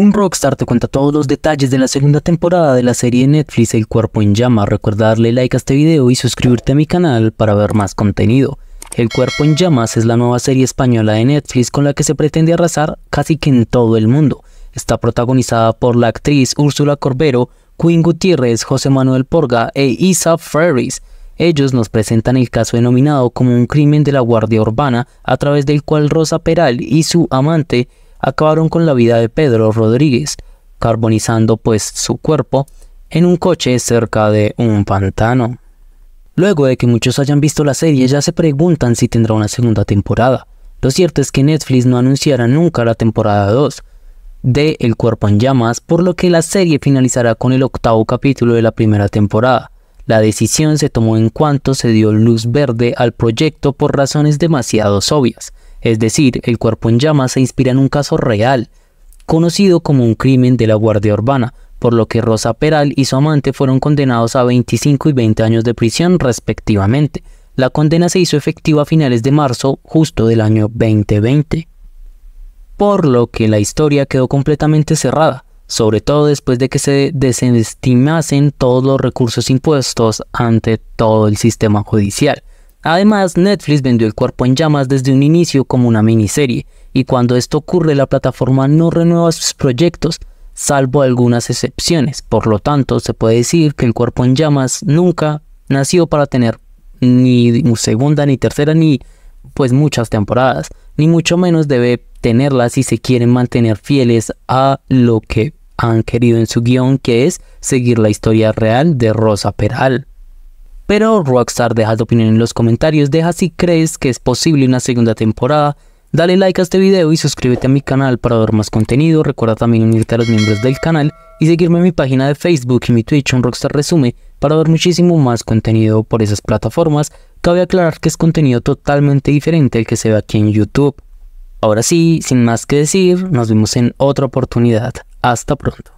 Un rockstar te cuenta todos los detalles de la segunda temporada de la serie Netflix El Cuerpo en Llamas, Recuerda darle like a este video y suscribirte a mi canal para ver más contenido. El Cuerpo en Llamas es la nueva serie española de Netflix con la que se pretende arrasar casi que en todo el mundo. Está protagonizada por la actriz Úrsula Corbero, Queen Gutiérrez, José Manuel Porga e Isa Ferris. Ellos nos presentan el caso denominado como un crimen de la Guardia Urbana, a través del cual Rosa Peral y su amante acabaron con la vida de Pedro Rodríguez, carbonizando pues su cuerpo en un coche cerca de un pantano. Luego de que muchos hayan visto la serie ya se preguntan si tendrá una segunda temporada. Lo cierto es que Netflix no anunciará nunca la temporada 2 de El cuerpo en llamas, por lo que la serie finalizará con el octavo capítulo de la primera temporada. La decisión se tomó en cuanto se dio luz verde al proyecto por razones demasiado obvias, es decir, el cuerpo en llamas se inspira en un caso real, conocido como un crimen de la Guardia Urbana, por lo que Rosa Peral y su amante fueron condenados a 25 y 20 años de prisión respectivamente. La condena se hizo efectiva a finales de marzo justo del año 2020, por lo que la historia quedó completamente cerrada, sobre todo después de que se desestimasen todos los recursos impuestos ante todo el sistema judicial. Además, Netflix vendió El cuerpo en llamas desde un inicio como una miniserie, y cuando esto ocurre la plataforma no renueva sus proyectos, salvo algunas excepciones. Por lo tanto, se puede decir que El cuerpo en llamas nunca nació para tener ni segunda, ni tercera, ni pues muchas temporadas, ni mucho menos debe tenerlas si se quieren mantener fieles a lo que han querido en su guión, que es seguir la historia real de Rosa Peral. Pero Rockstar deja tu opinión en los comentarios, deja si crees que es posible una segunda temporada. Dale like a este video y suscríbete a mi canal para ver más contenido. Recuerda también unirte a los miembros del canal y seguirme en mi página de Facebook y mi Twitch Un Rockstar Resume para ver muchísimo más contenido por esas plataformas. Cabe aclarar que es contenido totalmente diferente al que se ve aquí en YouTube. Ahora sí, sin más que decir, nos vemos en otra oportunidad. Hasta pronto.